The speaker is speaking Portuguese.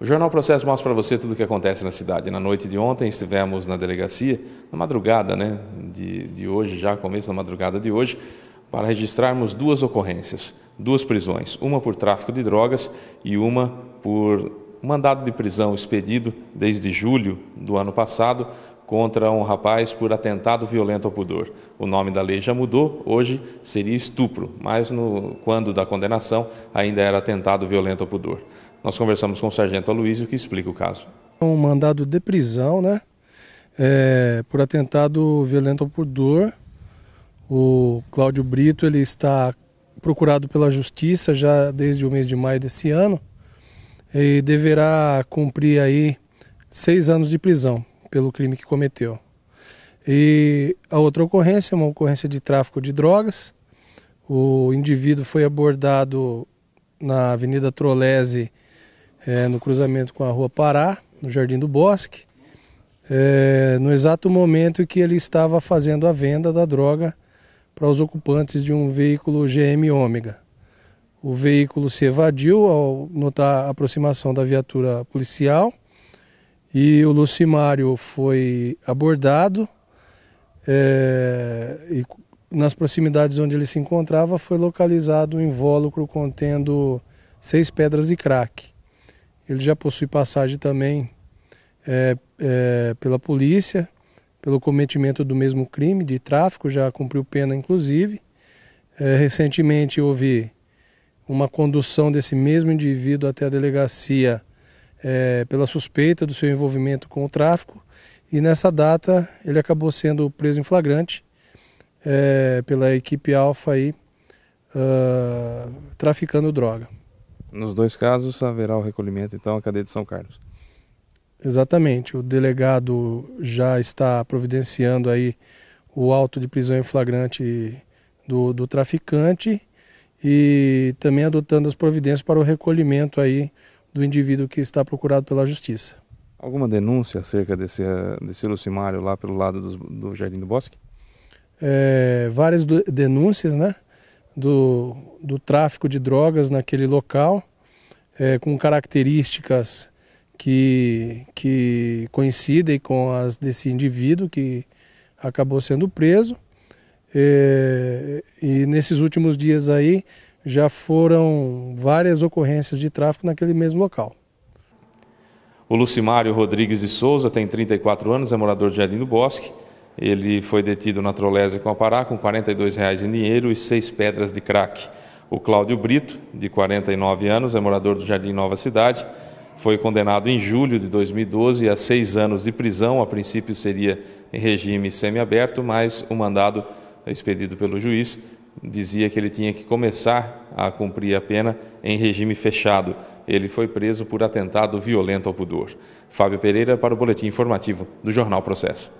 O Jornal Processo mostra para você tudo o que acontece na cidade. Na noite de ontem estivemos na delegacia, na madrugada né, de, de hoje, já começo da madrugada de hoje, para registrarmos duas ocorrências, duas prisões, uma por tráfico de drogas e uma por mandado de prisão expedido desde julho do ano passado contra um rapaz por atentado violento ao pudor. O nome da lei já mudou, hoje seria estupro, mas no, quando da condenação ainda era atentado violento ao pudor. Nós conversamos com o sargento Aloysio que explica o caso. Um mandado de prisão, né? É, por atentado violento ao pudor. O Cláudio Brito ele está procurado pela justiça já desde o mês de maio desse ano e deverá cumprir aí seis anos de prisão pelo crime que cometeu. E a outra ocorrência é uma ocorrência de tráfico de drogas. O indivíduo foi abordado na Avenida Trolese, é, no cruzamento com a Rua Pará, no Jardim do Bosque, é, no exato momento que ele estava fazendo a venda da droga para os ocupantes de um veículo GM Ômega. O veículo se evadiu ao notar a aproximação da viatura policial e o Lucimário foi abordado é, e nas proximidades onde ele se encontrava foi localizado um invólucro contendo seis pedras de crack. Ele já possui passagem também é, é, pela polícia, pelo cometimento do mesmo crime de tráfico, já cumpriu pena inclusive. É, recentemente houve uma condução desse mesmo indivíduo até a delegacia é, pela suspeita do seu envolvimento com o tráfico e nessa data ele acabou sendo preso em flagrante é, pela equipe Alfa aí, uh, traficando droga. Nos dois casos haverá o recolhimento então à cadeia de São Carlos. Exatamente, o delegado já está providenciando aí o auto de prisão em flagrante do, do traficante e também adotando as providências para o recolhimento aí do indivíduo que está procurado pela justiça. Alguma denúncia acerca desse, eh, desse Lucimário lá pelo lado do, do Jardim do Bosque? É, várias denúncias né, do, do tráfico de drogas naquele local, é, com características que, que coincidem com as desse indivíduo que acabou sendo preso. E, é, e nesses últimos dias aí já foram várias ocorrências de tráfico naquele mesmo local. O Lucimário Rodrigues de Souza tem 34 anos, é morador de Jardim do Bosque. Ele foi detido na Trolésia com Pará com R$ 42,00 em dinheiro e seis pedras de crack. O Cláudio Brito, de 49 anos, é morador do Jardim Nova Cidade, foi condenado em julho de 2012 a seis anos de prisão. A princípio seria em regime semiaberto, mas o mandado expedido pelo juiz dizia que ele tinha que começar a cumprir a pena em regime fechado. Ele foi preso por atentado violento ao pudor. Fábio Pereira para o boletim informativo do Jornal Processo.